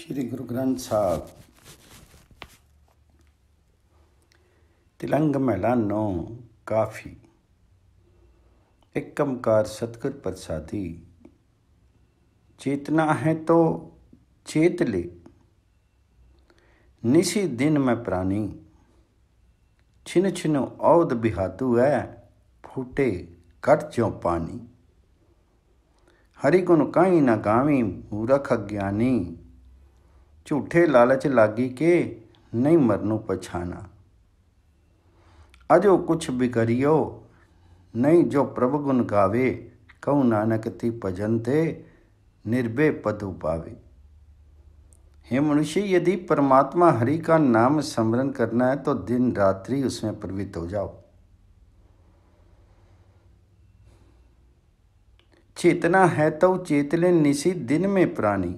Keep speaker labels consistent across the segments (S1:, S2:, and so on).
S1: ਸ੍ਰੀ ਗੁਰੂ ਗ੍ਰੰਥ ਸਾਹਿਬ ਤਿਲੰਗ ਮਹਿਲਾ ਨੋ ਕਾਫੀ एकमकार सतगुर प्रसादी चेतना है तो चेत ले निसी दिन में प्राणी छिन छिन औद बिहातु है फूटे कट जो पानी हरि गुण काई न गावी मूरख अज्ञानी झूठे लालच लागी के नहीं ਮਰਨੂ पछाना अजो कुछ भी करियो नहीं जो प्रभु गुण गावे ਕਉ नानक ती भजन ते निर्भय पद उपावे हे मनुष्य यदि परमात्मा हरि का नाम स्मरण करना है तो दिन रात्रि उसमें प्रवृत्त हो जाओ चेतना है तो चेतले निसी दिन में प्राणी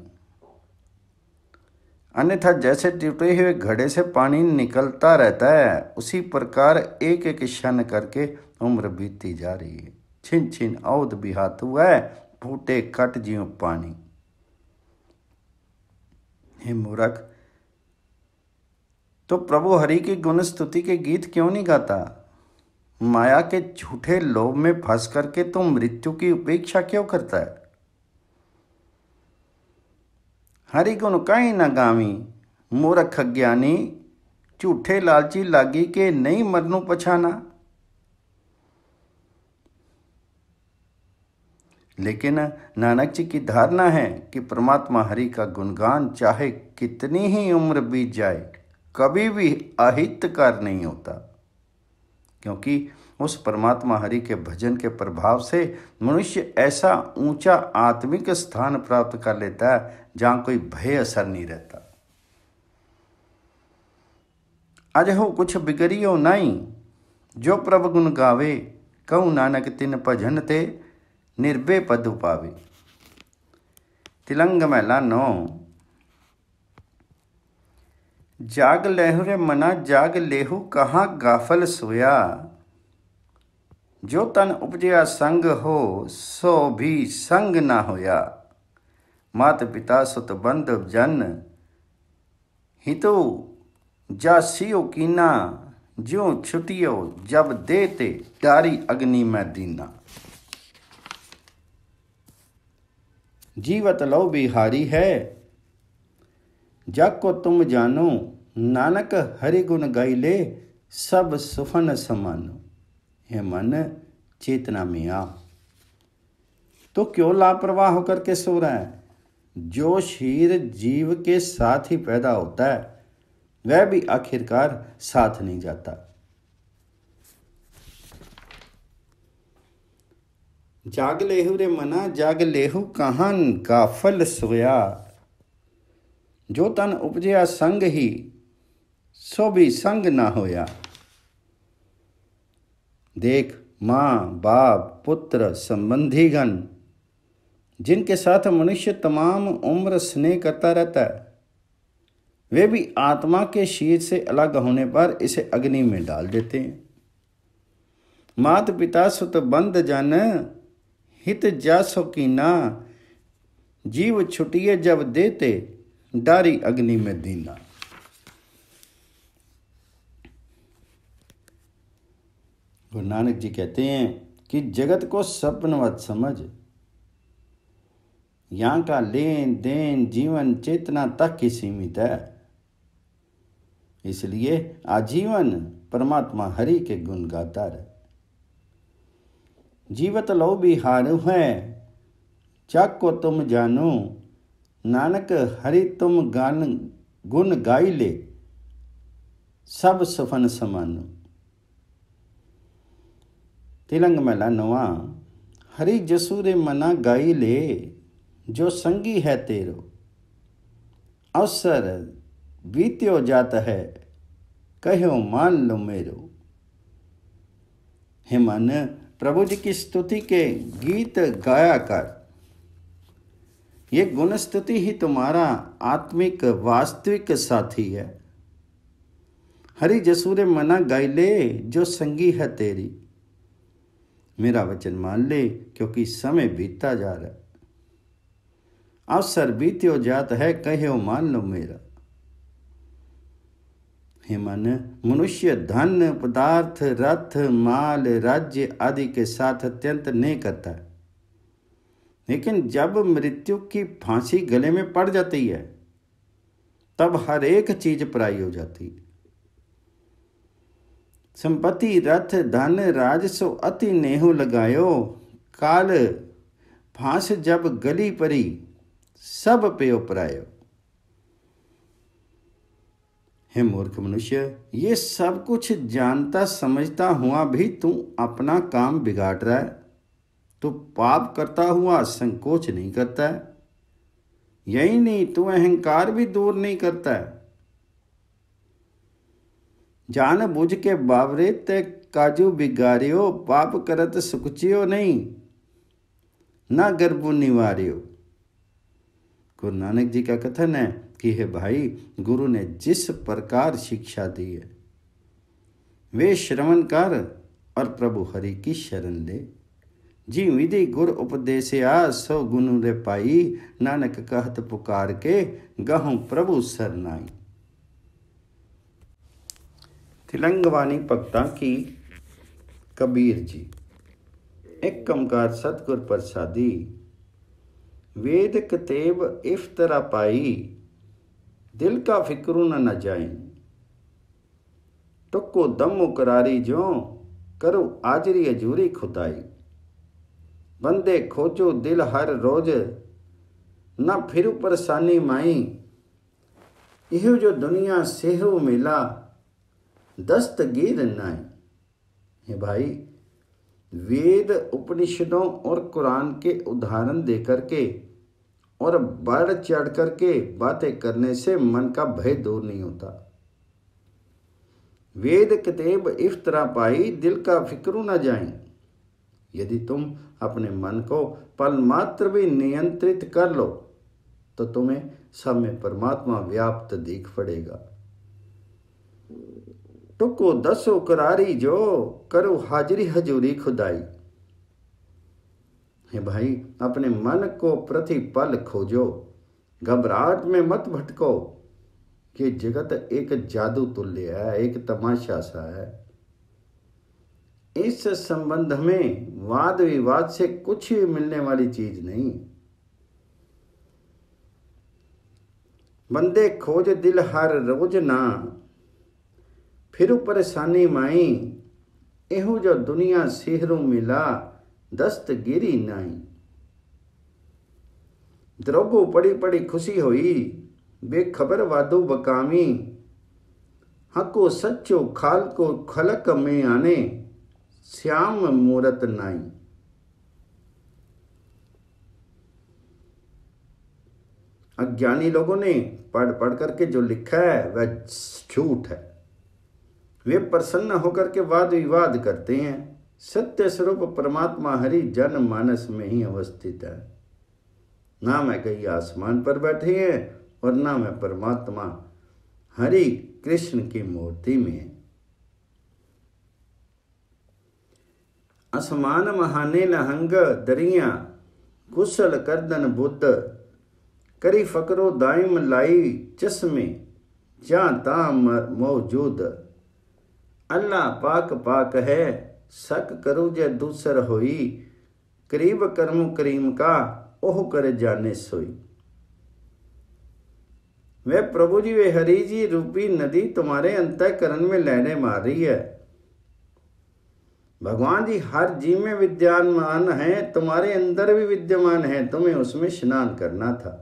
S1: अन्यथा जैसे टूटे हुए घड़े से पानी निकलता रहता है उसी प्रकार एक एक क्षण करके उम्र बीतती जा रही है छिन छिन औद बिहात हुआ है फूटे कट जियो पानी हे मूर्ख तो प्रभु हरि की गुण स्तुति के गीत क्यों नहीं गाता माया के झूठे लोभ में फंस करके तुम तो मृत्यु की उपेक्षा क्यों करता है हरिगुण कहीं न गावी मूर्ख ज्ञानी झूठे लालची लागी के नहीं मरनु पछाना लेकिन नानक जी की धारणा है कि परमात्मा हरि का गुणगान चाहे कितनी ही उम्र बीत जाए कभी भी अहित कर नहीं होता क्योंकि उस परमात्मा हरि के भजन के प्रभाव से मनुष्य ऐसा ऊंचा आत्मिक स्थान प्राप्त कर लेता है जहां कोई भय असर नहीं रहता अज हो कुछ बिगड़ियो नाई जो प्रभ गुण गावे कहू नानक तिन भजन ते निर्भय पद पावे तिलंग मैला नौ जाग लेहुरे मना जाग लेहु कहाँ गाफल सोया ਜੋ ਤਨ ਉਪਜਿਆ ਸੰਗ ਹੋ ਸੋ ਵੀ ਸੰਗ ਨਾ ਹੋਇਆ ਮਾਤ ਪਿਤਾ ਸੁਤ ਬੰਧ ਜਨ ਹਿਤੋ ਜਾਸੀਓ ਕੀਨਾ ਜਿਉ ਛੁਟਿਓ ਜਬ ਦੇ ਤੇ ਡਾਰੀ ਅਗਨੀ ਮੈਂ ਦੀਨਾ ਜੀਵਤ ਲਉ ਬਿਹਾਰੀ ਹੈ ਜਗ ਕੋ ਤੁਮ ਜਾਨੋ ਨਾਨਕ ਹਰੀ ਗੁਣ ਗਾਇਲੇ ਸਭ ਸੁਫਨ ਸਮਾਨੋ है मन चेतना में आ तो क्यों लापरवाह होकर के सो रहा है जो शीर जीव के साथ ही पैदा होता है वह भी आखिरकार साथ नहीं जाता जाग लेहू रे मना जाग लेहू कहान गाफल सोया जो तन उपजया संग ही सो भी संग ना होया देख माँ बाप पुत्र संबंधीगण जिनके साथ मनुष्य तमाम उम्र स्नेह करता रहता है वे भी आत्मा के शीर से अलग होने पर इसे अग्नि में डाल देते हैं मात पिता सुत बंद जन हित की ना जीव छुटिए जब देते डारी अग्नि में दीना गुरु नानक जी कहते हैं कि जगत को सपनवत समझ यहाँ का लेन देन जीवन चेतना तक ही सीमित है इसलिए आजीवन परमात्मा हरि के गुण गाता रहे जीवत लो भी बिहारू है चक को तुम जानो नानक हरि तुम गान गुण गाई ले सब सफन समानो मेला नवा हरी जसूरे मना गाई ले जो संगी है तेरो अवसर बीत्यो जात है कहो मान लो मेरो मन प्रभु जी की स्तुति के गीत गाया कर ये गुण स्तुति ही तुम्हारा आत्मिक वास्तविक साथी है हरी जसूरे मना गाई ले जो संगी है तेरी मेरा वचन मान ले क्योंकि समय बीतता जा रहा है अवसर बीत्यो जात है कहो मान लो मेरा हे मन मनुष्य धन पदार्थ रथ माल राज्य आदि के साथ अत्यंत नहीं करता है लेकिन जब मृत्यु की फांसी गले में पड़ जाती है तब हर एक चीज पराई हो जाती है संपत्ति रथ धन राजसो अति नेहु लगायो काल फांस जब गली परी सब पे परायो हे मूर्ख मनुष्य ये सब कुछ जानता समझता हुआ भी तू अपना काम बिगाड़ रहा है तो पाप करता हुआ संकोच नहीं करता है यही नहीं तू अहंकार भी दूर नहीं करता है जान बुझ के बावरे ते काजू बिगारियो पाप करत सुखचियो नहीं ना गर्भ निवारियो गुरु नानक जी का कथन है कि हे भाई गुरु ने जिस प्रकार शिक्षा दी है वे श्रवण कर और प्रभु हरि की शरण ले जी विधि गुर आ सो गुनु रे पाई नानक कहत पुकार के गहूँ प्रभु सरनाई ਤਿਲੰਗਵਾਨੀ ਭਗਤਾਂ ਕੀ ਕਬੀਰ ਜੀ ਇੱਕ ਕਮਕਾਰ ਸਤਗੁਰ ਪ੍ਰਸਾਦੀ ਵੇਦ ਕਤੇਬ ਇਫਤਰਾ ਪਾਈ ਦਿਲ ਕਾ ਫਿਕਰੂ ਨਾ ਨਾ ਜਾਏ ਟੁਕੋ ਦਮੋ ਕਰਾਰੀ ਜੋ ਕਰੋ ਆਜਰੀ ਅਜੂਰੀ ਖੁਦਾਈ ਬੰਦੇ ਖੋਜੋ ਦਿਲ ਹਰ ਰੋਜ਼ ਨਾ ਫਿਰੂ ਪਰਸਾਨੀ ਮਾਈ ਇਹੋ ਜੋ ਦੁਨੀਆ ਸਹਿਉ ਮਿਲਾ दस्तगीर नाई हे भाई वेद उपनिषदों और कुरान के उदाहरण देकर के और बढ़ चढ़ करके बातें करने से मन का भय दूर नहीं होता वेद कितेब इफ्तरा पाई दिल का फिक्रू न जाए यदि तुम अपने मन को पल मात्र भी नियंत्रित कर लो तो तुम्हें सब में परमात्मा व्याप्त दिख पड़ेगा टुको दसो करारी जो करो हाजरी हजूरी खुदाई हे भाई अपने मन को प्रति पल खोजो घबराहट में मत भटको कि जगत एक जादू तुल्य है एक तमाशा सा है इस संबंध में वाद विवाद से कुछ भी मिलने वाली चीज नहीं बंदे खोज दिल हर रोज ना फिर परेशानी माई एहू जो दुनिया सिहरू मिला दस्तगिरी नाई द्रोगो पड़ी पड़ी खुशी हुई बेखबर वादो बकामी हको सचो खाल को खलक में आने श्याम मूरत नाई अज्ञानी लोगों ने पढ़ पढ़ करके जो लिखा है वह झूठ है वे प्रसन्न होकर के वाद विवाद करते हैं सत्य स्वरूप परमात्मा हरि जन मानस में ही अवस्थित है ना मैं कहीं आसमान पर बैठे हैं और ना मैं परमात्मा हरि कृष्ण की मूर्ति में है असमान महाने नहंग दरिया कुशल करदन बुद्ध करी फकरो दाइम लाई चश्मे जा ता मौजूद अन्ना पाक पाक है सक करो जे दूसर होई करीब करमो करीम का ओह कर जाने सोई वे प्रभु जी वे हरि जी रूपी नदी तुम्हारे अंतकरण में लहरें मार रही है भगवान जी हर जीव में विद्यमान है तुम्हारे अंदर भी विद्यमान है तुम्हें उसमें स्नान करना था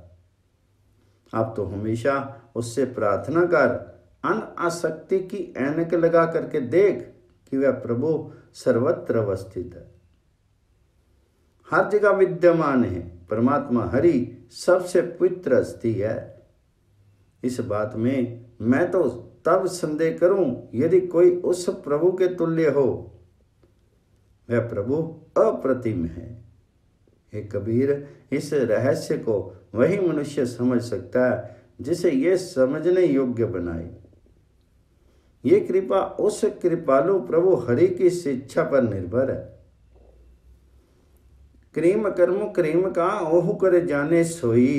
S1: अब तो हमेशा उससे प्रार्थना कर अन आसक्ति की ऐनक लगा करके देख कि वह प्रभु सर्वत्र अवस्थित है हर जगह विद्यमान है परमात्मा हरि सबसे पवित्र अस्थि है इस बात में मैं तो तब संदेह करूं यदि कोई उस प्रभु के तुल्य हो वह प्रभु अप्रतिम है हे कबीर इस रहस्य को वही मनुष्य समझ सकता है जिसे ये समझने योग्य बनाए ये कृपा उस कृपालु प्रभु हरि की शिक्षा पर निर्भर है क्रीम कर्म क्रीम का ओह कर जाने सोई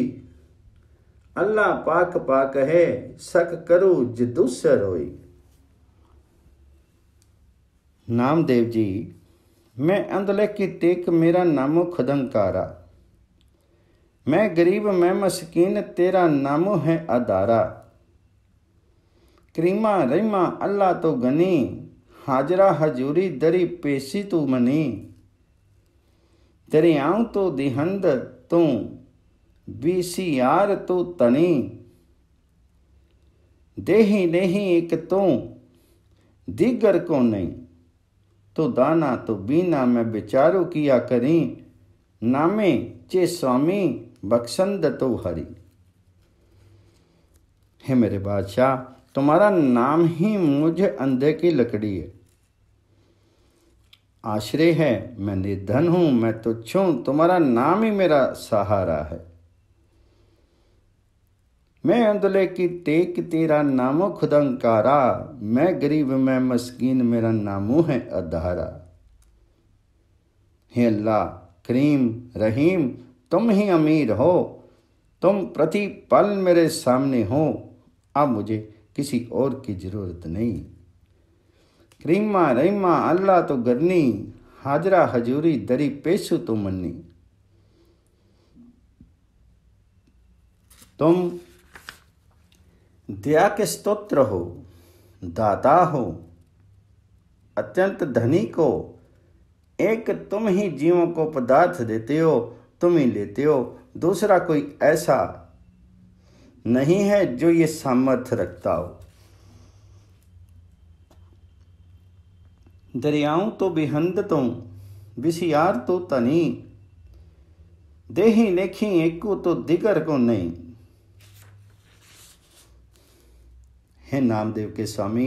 S1: अल्लाह पाक पाक है सक करु जदुसर होई नामदेव जी मैं अंधले की टेक मेरा नामो खदंकारा मैं गरीब मैं मस्कीन तेरा नामो है अदारा क्रीमा रिमा अल्लाह तो गनी हाजरा हजूरी दरी पेशी तू मनी दरियाओं तो दिहंद तू बीसी यार तू तनी देही नहीं एक तू दिगर को नहीं तो दाना तो बीना मैं विचारो किया करी नामे चे स्वामी बख्शंद तो हरी हे मेरे बादशाह तुम्हारा नाम ही मुझे अंधे की लकड़ी है आश्रय है मैं निर्धन हूं मैं तुच्छ हूं तुम्हारा नाम ही मेरा सहारा है मैं अंधले की टेक तेरा नामो खुदंकारा मैं गरीब मैं मस्कीन मेरा नामो है अधारा हे अल्लाह करीम रहीम तुम ही अमीर हो तुम प्रति पल मेरे सामने हो अब मुझे किसी और की ज़रूरत नहीं क्रीमा रहीमा अल्लाह तो गरनी हाजरा हजूरी दरी पेशु तो मन्नी तुम दया के स्तोत्र हो दाता हो अत्यंत धनी को एक तुम ही जीवों को पदार्थ देते हो तुम ही लेते हो दूसरा कोई ऐसा नहीं है जो ये सामर्थ्य रखता हो दरियाओं तो बेहद तो बिशियार तो तनी देही लेखी एको तो दिगर को नहीं हे नामदेव के स्वामी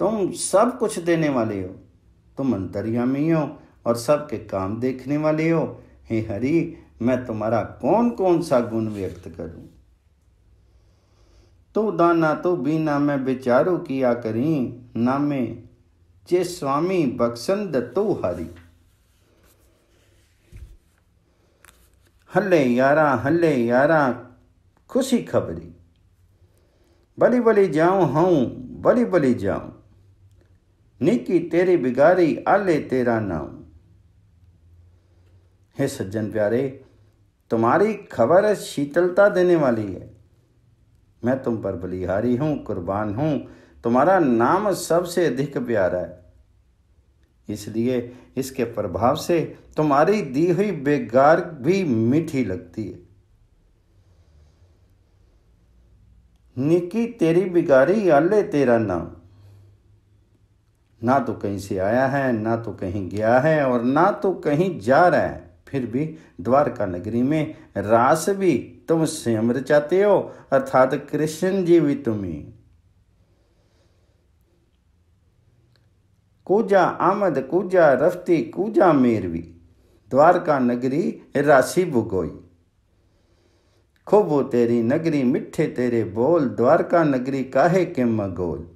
S1: तुम सब कुछ देने वाले हो तुम अंतरियामी हो और सबके काम देखने वाले हो हे हरि मैं तुम्हारा कौन कौन सा गुण व्यक्त करूं तो दाना तो बिना मैं बेचारू किया करी नामे जे स्वामी बक्सन दत्तो हरी हल्ले यारा हल्ले यारा खुशी खबरी बली बली जाऊं हऊ बली बली जाऊं निकी तेरी बिगारी आले तेरा नाम हे सज्जन प्यारे तुम्हारी खबर शीतलता देने वाली है मैं तुम पर बलिहारी हूं कुर्बान हूं तुम्हारा नाम सबसे अधिक प्यारा है इसलिए इसके प्रभाव से तुम्हारी दी हुई बेगार भी मीठी लगती है निकी तेरी बिगारी आले तेरा नाम ना तो कहीं से आया है ना तो कहीं गया है और ना तो कहीं जा रहा है फिर भी द्वारका नगरी में रास भी तुम संयम चाहते हो अर्थात कृष्ण जी भी तुम्हें कूजा आमद कूजा रफ्ती कूजा मेरवी द्वारका नगरी राशि भुगोई खूबो तेरी नगरी मिठे तेरे बोल द्वारका नगरी काहे के मगोल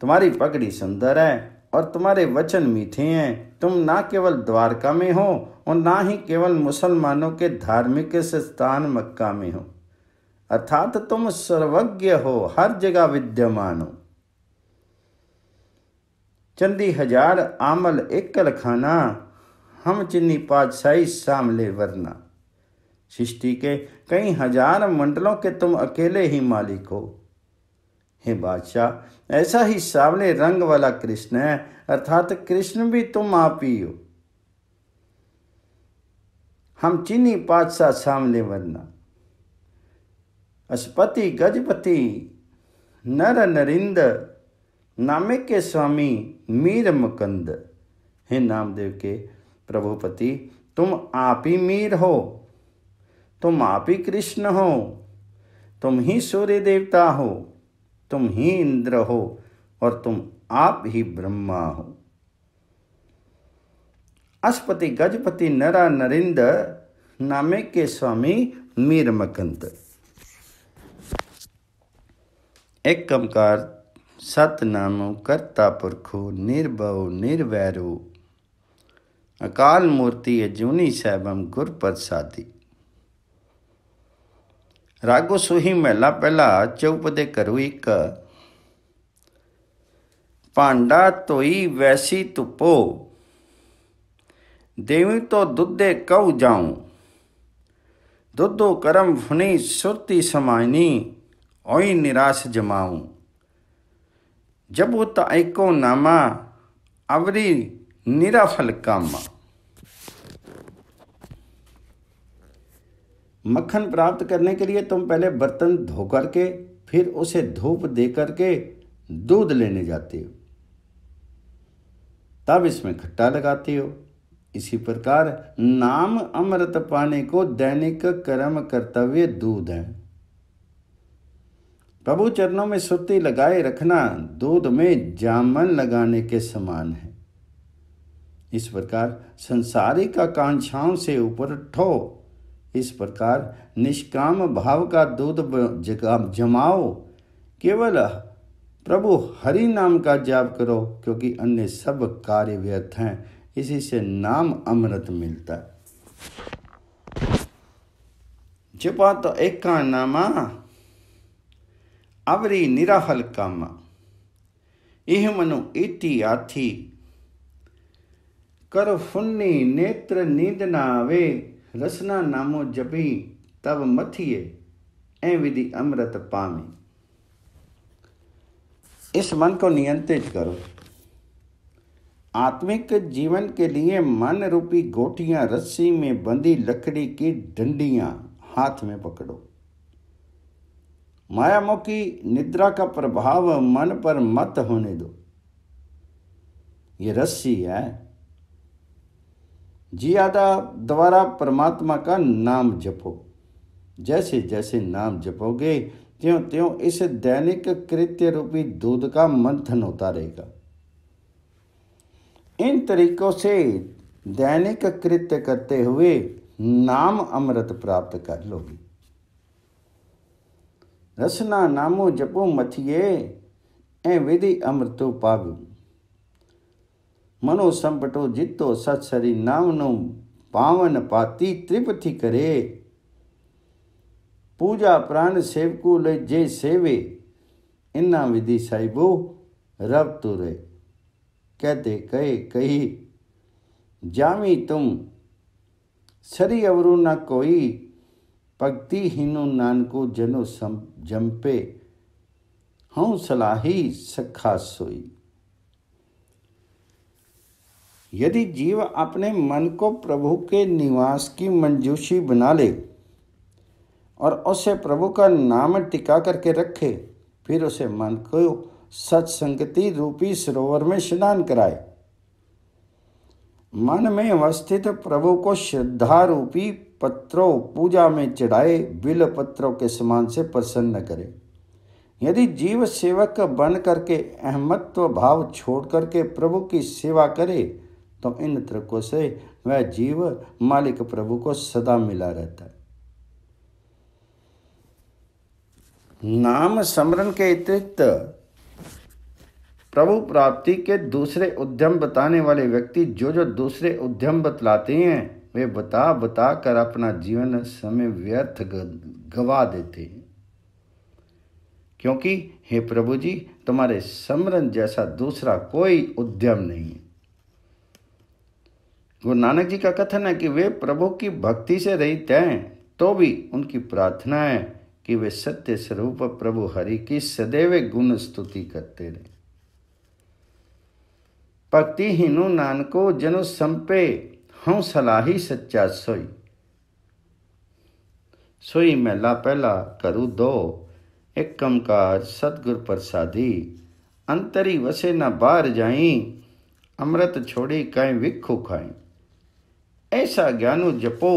S1: तुम्हारी पगड़ी सुंदर है और तुम्हारे वचन मीठे हैं तुम ना केवल द्वारका में हो और ना ही केवल मुसलमानों के धार्मिक स्थान मक्का में हो अर्थात तुम सर्वज्ञ हो हर जगह विद्यमान हो चंदी हजार आमल एकल खाना हम चिन्नी पातशाही सामले वरना सृष्टि के कई हजार मंडलों के तुम अकेले ही मालिक हो हे बादशाह ऐसा ही सावले रंग वाला कृष्ण है अर्थात कृष्ण भी तुम आप ही हो हम चीनी पादशाह सामले वरना अशपति गजपति नर नरिंद नामे के स्वामी मीर मुकंद हे नामदेव के प्रभुपति तुम आप ही मीर हो तुम आप ही कृष्ण हो तुम ही सूर्य देवता हो तुम ही इंद्र हो और तुम आप ही ब्रह्मा हो अशपति गजपति नरा नरिंद नामे के स्वामी मीर मकंद एक कमकार सतनामो करता पुरखो निर्भव निर्वैरो अकाल मूर्ति अजूनी सैभम गुर प्रसादी રાગો સુહી મહેલા પહેલાં ચૌપદે કરવું એક પાંડા તોઈ વૈસી તુપો દેવી તો દુદ્ધે કઉ જાઉં દુદ્ધો કરમ ફુની સુરતી સમાયની ઓઈ નિરાશ જમાઉં जब वो ताइको नामा अवरी निराफल कामा हम्म। मक्खन प्राप्त करने के लिए तुम पहले बर्तन धो कर के फिर उसे धूप दे करके दूध लेने जाते हो तब इसमें खट्टा लगाते हो इसी प्रकार नाम अमृत पाने को दैनिक कर्म कर्तव्य दूध है प्रभु चरणों में सुती लगाए रखना दूध में जामन लगाने के समान है इस प्रकार संसारिक आकांक्षाओं से ऊपर ठो इस प्रकार निष्काम भाव का दूध जमाओ केवल प्रभु हरि नाम का जाप करो क्योंकि अन्य सब कार्य व्यर्थ हैं इसी से नाम अमृत मिलता है जपा तो एक नामा अवरी निराहल कामा इह मनु इति आथी कर फुन्नी नेत्र नींद ना आवे रसना नामो जपी तब मथिए ए विधि अमृत पामे इस मन को नियंत्रित करो आत्मिक जीवन के लिए मन रूपी गोटियां रस्सी में बंधी लकड़ी की डंडियां हाथ में पकड़ो मायामुखी की निद्रा का प्रभाव मन पर मत होने दो ये रस्सी है जियादा द्वारा परमात्मा का नाम जपो जैसे जैसे नाम जपोगे त्यों त्यों इस दैनिक कृत्य रूपी दूध का मंथन होता रहेगा इन तरीकों से दैनिक कृत्य करते हुए नाम अमृत प्राप्त कर लोगे रसना नामो जपो मथिए ए विधि अमृतो पावू મનો સંપટો જીતતો સત્સરી નામનું પાવન પાતી ત્રિપથી કરે પૂજા પ્રાણ સેવકુ લઈ જે સેવે એના વિધિ સાહેબો રબતું રહે કહેતે કહે કહી જામી તુમ સરી અવરું ના કોઈ ભક્તિહીનું નાનકું જનો જંપે હું સલાહી સખા સોઈ यदि जीव अपने मन को प्रभु के निवास की मंजूशी बना ले और उसे प्रभु का नाम टिका करके रखे फिर उसे मन को सत्संगति रूपी सरोवर में स्नान कराए मन में अवस्थित प्रभु को श्रद्धा रूपी पत्रों पूजा में चढ़ाए बिल पत्रों के समान से प्रसन्न करे यदि जीव सेवक बन करके अहमत्व भाव छोड़ करके प्रभु की सेवा करे तो इन तर्कों से वह जीव मालिक प्रभु को सदा मिला रहता है नाम स्मरण के अतिरिक्त प्रभु प्राप्ति के दूसरे उद्यम बताने वाले व्यक्ति जो जो दूसरे उद्यम बतलाते हैं वे बता बता कर अपना जीवन समय व्यर्थ गवा देते हैं क्योंकि हे प्रभु जी तुम्हारे समरण जैसा दूसरा कोई उद्यम नहीं है गुरु नानक जी का कथन है कि वे प्रभु की भक्ति से रहित हैं तो भी उनकी प्रार्थना है कि वे सत्य स्वरूप प्रभु हरि की सदैव गुण स्तुति करते रहे भक्ति हीनु नानको जनु संपे हों सलाही सच्चा सोई सोई मैला पहला करु दो एक कमकार सतगुर प्रसादी अंतरी वसे न बाहर जाई अमृत छोड़ी कहीं विखु खाई ऐसा ज्ञानो जपो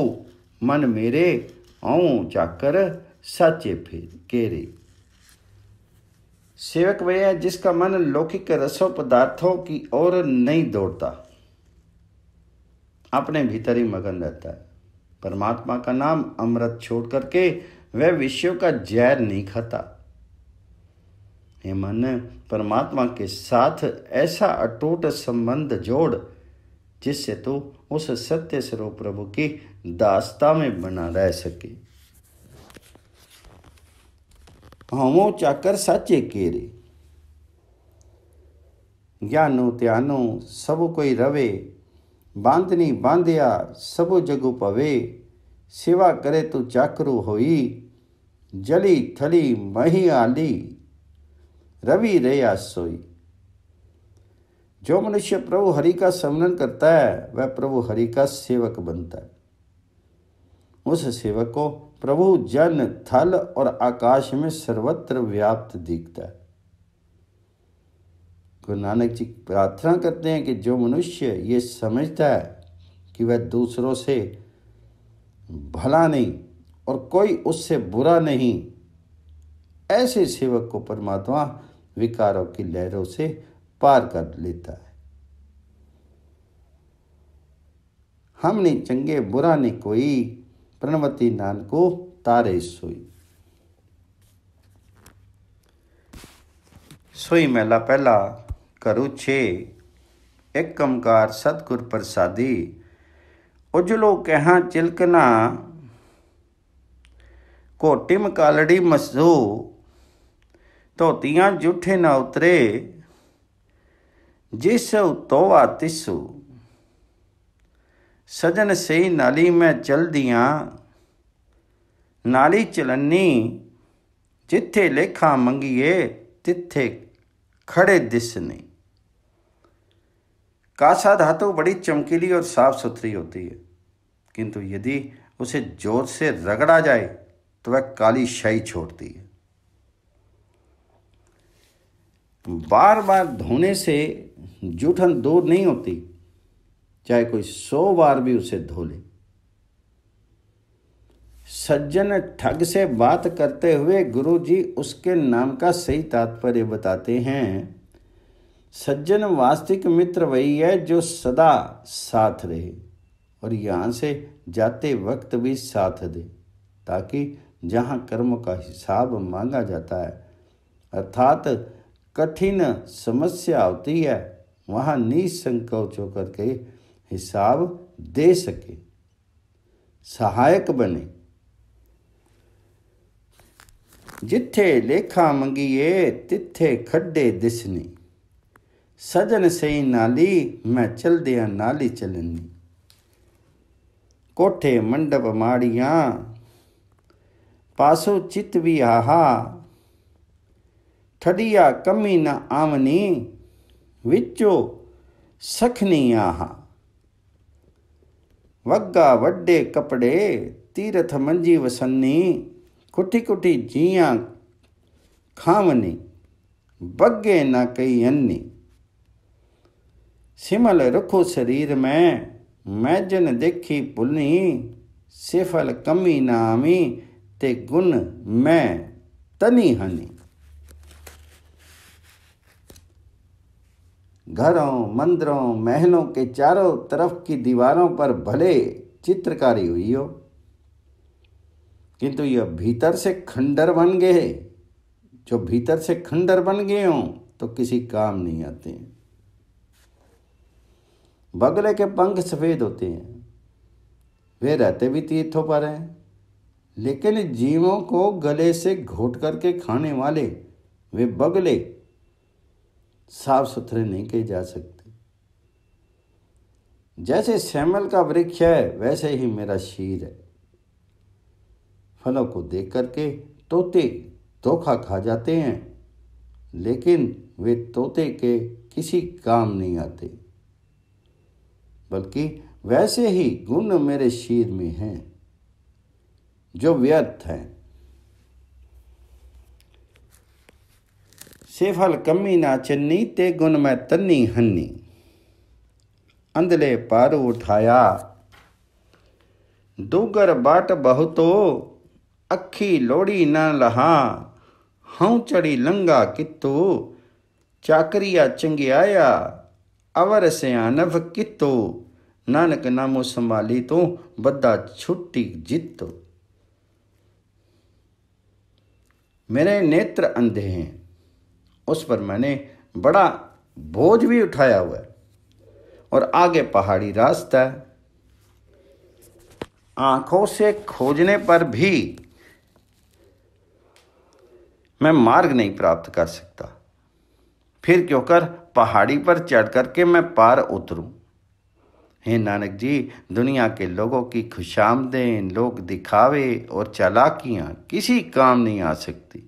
S1: मन मेरे आऊँ जाकर साचे फिर केरे सेवक वह है जिसका मन लौकिक रसों पदार्थों की ओर नहीं दौड़ता अपने भीतर ही मगन रहता है परमात्मा का नाम अमृत छोड़ करके वह विषयों का जहर नहीं खाता हे मन परमात्मा के साथ ऐसा अटूट संबंध जोड़ जिससे तू तो उस सत्य स्वरूप प्रभु की दास्ता में बना रह सके हमो चाकर साचे केरे ज्ञानो त्यानो सब कोई रवे बांधनी बांधिया सब जगु पवे सेवा करे तो चाकरु होई जली थली मही आली रवि रया सोई जो मनुष्य प्रभु हरि का स्मरण करता है वह प्रभु हरि का सेवक बनता है उस सेवक को प्रभु जन थल और आकाश में सर्वत्र व्याप्त दिखता है गुरु नानक जी प्रार्थना करते हैं कि जो मनुष्य ये समझता है कि वह दूसरों से भला नहीं और कोई उससे बुरा नहीं ऐसे सेवक को परमात्मा विकारों की लहरों से पार कर लेता है हमने चंगे बुरा ने कोई प्रणवती नान को तारे सोई सोई मेला पहला करु छे एक कमकार सतगुर प्रसादी उजलो कह चिलकना कोटिम कालड़ी मसू धोतियाँ जूठे ना उतरे जिस तोवा तिसु सजन सही नाली में चल दिया नाली चलनी जिथे लेखा मंगिए तिथे खड़े दिसने कासा धातु बड़ी चमकीली और साफ सुथरी होती है किंतु यदि उसे जोर से रगड़ा जाए तो वह काली शाही छोड़ती है बार बार धोने से जूठन दूर नहीं होती चाहे कोई सौ बार भी उसे धो ले सज्जन ठग से बात करते हुए गुरु जी उसके नाम का सही तात्पर्य बताते हैं सज्जन वास्तविक मित्र वही है जो सदा साथ रहे और यहाँ से जाते वक्त भी साथ दे ताकि जहाँ कर्म का हिसाब मांगा जाता है अर्थात कठिन समस्या होती है वहाँ निसंकोच होकर के हिसाब दे सके सहायक बने जिथे लेखा मंगिए तिथे खड्डे दिसने सजन सही नाली मैं चल दिया नाली चलनी कोठे मंडप माड़िया पासो चित भी आहा ठडिया कमी न आमनी विचो सखनियाह वग्गा वड्डे कपड़े तीरथ मंजी वसन्नी कुठी कुठी जिया खावनी बग्गे न कई अन्नी सिमल रखो शरीर में मैजन देखी पुलनी सिफल कमी नामी ते गुण मैं तनी हनी घरों मंदिरों महलों के चारों तरफ की दीवारों पर भले चित्रकारी हुई हो किंतु यह भीतर से खंडर बन गए जो भीतर से खंडर बन गए हों तो किसी काम नहीं आते हैं बगले के पंख सफ़ेद होते हैं वे रहते भी तीर्थों पर हैं लेकिन जीवों को गले से घोट करके खाने वाले वे बगले साफ सुथरे नहीं किए जा सकते जैसे श्यामल का वृक्ष है वैसे ही मेरा शीर है फलों को देख करके तोते धोखा खा जाते हैं लेकिन वे तोते के किसी काम नहीं आते बल्कि वैसे ही गुण मेरे शीर में हैं जो व्यर्थ हैं सेफल कमी ना चन्नी ते गुण में तन्नी हन्नी अंधले पार उठाया दूगर बाट बहुतो अखी लोड़ी न लहा हूँ चढ़ी लंगा कितो चाकरिया चंगियाया अवर सियानव कितो नानक नामो संभाली तो बद्दा छुट्टी जितो मेरे नेत्र अंधे हैं उस पर मैंने बड़ा बोझ भी उठाया हुआ है और आगे पहाड़ी रास्ता है आंखों से खोजने पर भी मैं मार्ग नहीं प्राप्त कर सकता फिर क्यों कर पहाड़ी पर चढ़ करके मैं पार उतरूं हे नानक जी दुनिया के लोगों की खुशामदें लोग दिखावे और चालाकियां किसी काम नहीं आ सकती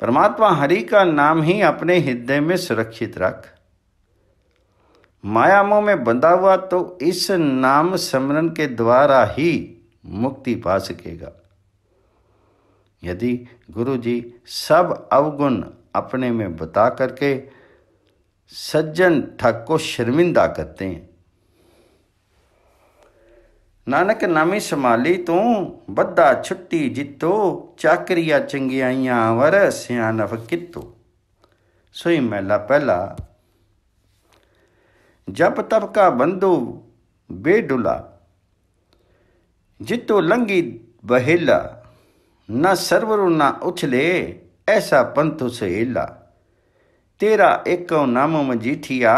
S1: परमात्मा हरि का नाम ही अपने हृदय में सुरक्षित रख माया मोह में बंधा हुआ तो इस नाम स्मरण के द्वारा ही मुक्ति पा सकेगा यदि गुरु जी सब अवगुण अपने में बता करके सज्जन ठग को शर्मिंदा करते हैं ਨਾਨਕ ਨਾਮੀ ਸੰਭਾਲੀ ਤੂੰ ਬੱਧਾ ਛੁੱਟੀ ਜਿੱਤੋ ਚਾਕਰੀਆਂ ਚੰਗਿਆਈਆਂ ਵਰ ਸਿਆਨਫ ਕਿਤੋ सोई मैला पहला जप तप का बंधु बेडुला जितो लंगी बहेला न सरवरु न उछले ऐसा पंथु सहेला तेरा एको नाम मजीठिया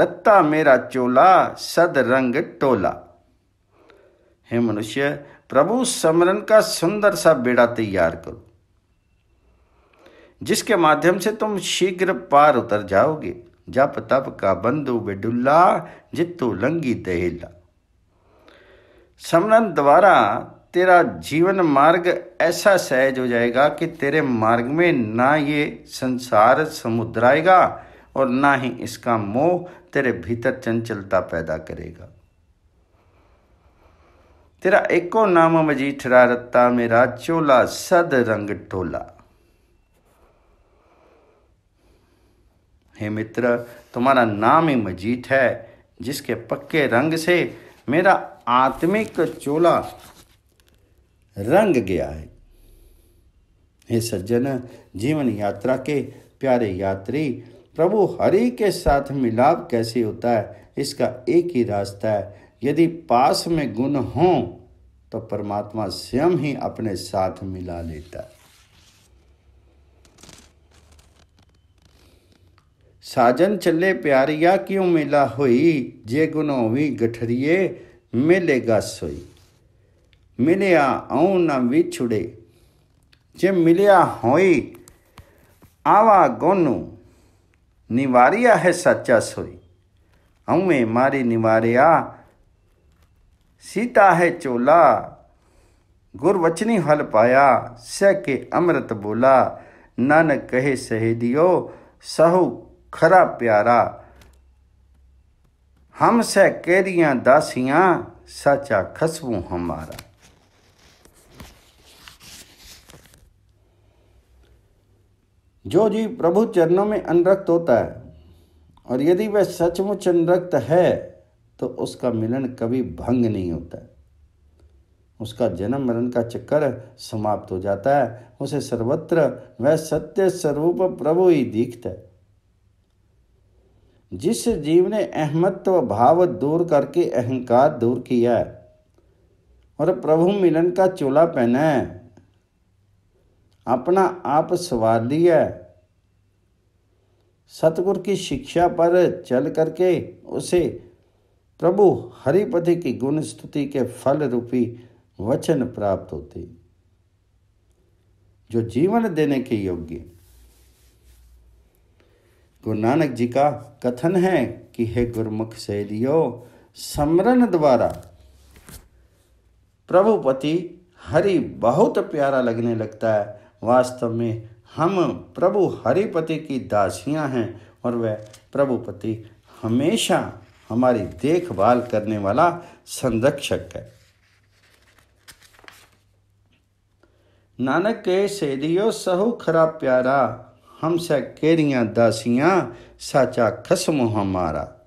S1: रत्ता मेरा चोला सद रंग टोला हे मनुष्य प्रभु समरन का सुंदर सा बेड़ा तैयार करो जिसके माध्यम से तुम शीघ्र पार उतर जाओगे जप तप का बंधु बेडुल्ला जित्तु लंगी दहेला समरन द्वारा तेरा जीवन मार्ग ऐसा सहज हो जाएगा कि तेरे मार्ग में ना ये संसार समुद्र आएगा और ना ही इसका मोह तेरे भीतर चंचलता पैदा करेगा तेरा एको नाम मजीठरा रत्ता मेरा चोला सद रंग टोला हे मित्र तुम्हारा नाम ही मजीठ है जिसके पक्के रंग से मेरा आत्मिक चोला रंग गया है हे सज्जन जीवन यात्रा के प्यारे यात्री प्रभु हरि के साथ मिलाप कैसे होता है इसका एक ही रास्ता है यदि पास में गुण हो तो परमात्मा स्वयं ही अपने साथ मिला लेता है साजन चले प्यारिया क्यों मिला हुई जे गुनो भी गठरिए मिलेगा सोई मिलिया औ न छुड़े जे मिलिया होई आवा गोनु निवारिया है सच्चा सोई औ मारी निवारिया सीता है चोला गुरवचनी हल पाया सह के अमृत बोला नानक कहे सहेदियो सहु खरा प्यारा हम सह कैरियाँ दासियाँ सचा खसबू हमारा जो जी प्रभु चरणों में अनरक्त होता है और यदि वह सचमुच अनरक्त है तो उसका मिलन कभी भंग नहीं होता उसका जन्म मरण का चक्कर समाप्त हो जाता है उसे सर्वत्र वह सत्य स्वरूप प्रभु ही दिखता है जिस जीव ने अहमत्व भाव दूर करके अहंकार दूर किया है और प्रभु मिलन का चोला पहना है अपना आप सवार लिया है सतगुर की शिक्षा पर चल करके उसे प्रभु हरिपति की गुण स्तुति के फल रूपी वचन प्राप्त होते जो जीवन देने के योग्य गुरु नानक जी का कथन है कि हे गुरुमुख शैलियो समरण द्वारा प्रभुपति हरि बहुत प्यारा लगने लगता है वास्तव में हम प्रभु हरिपति की दासियां हैं और वह प्रभुपति हमेशा हमारी देखभाल करने वाला संरक्षक है नानक के सेदियो सहु खरा प्यारा हमसे केरिया दासियां साचा खसम हमारा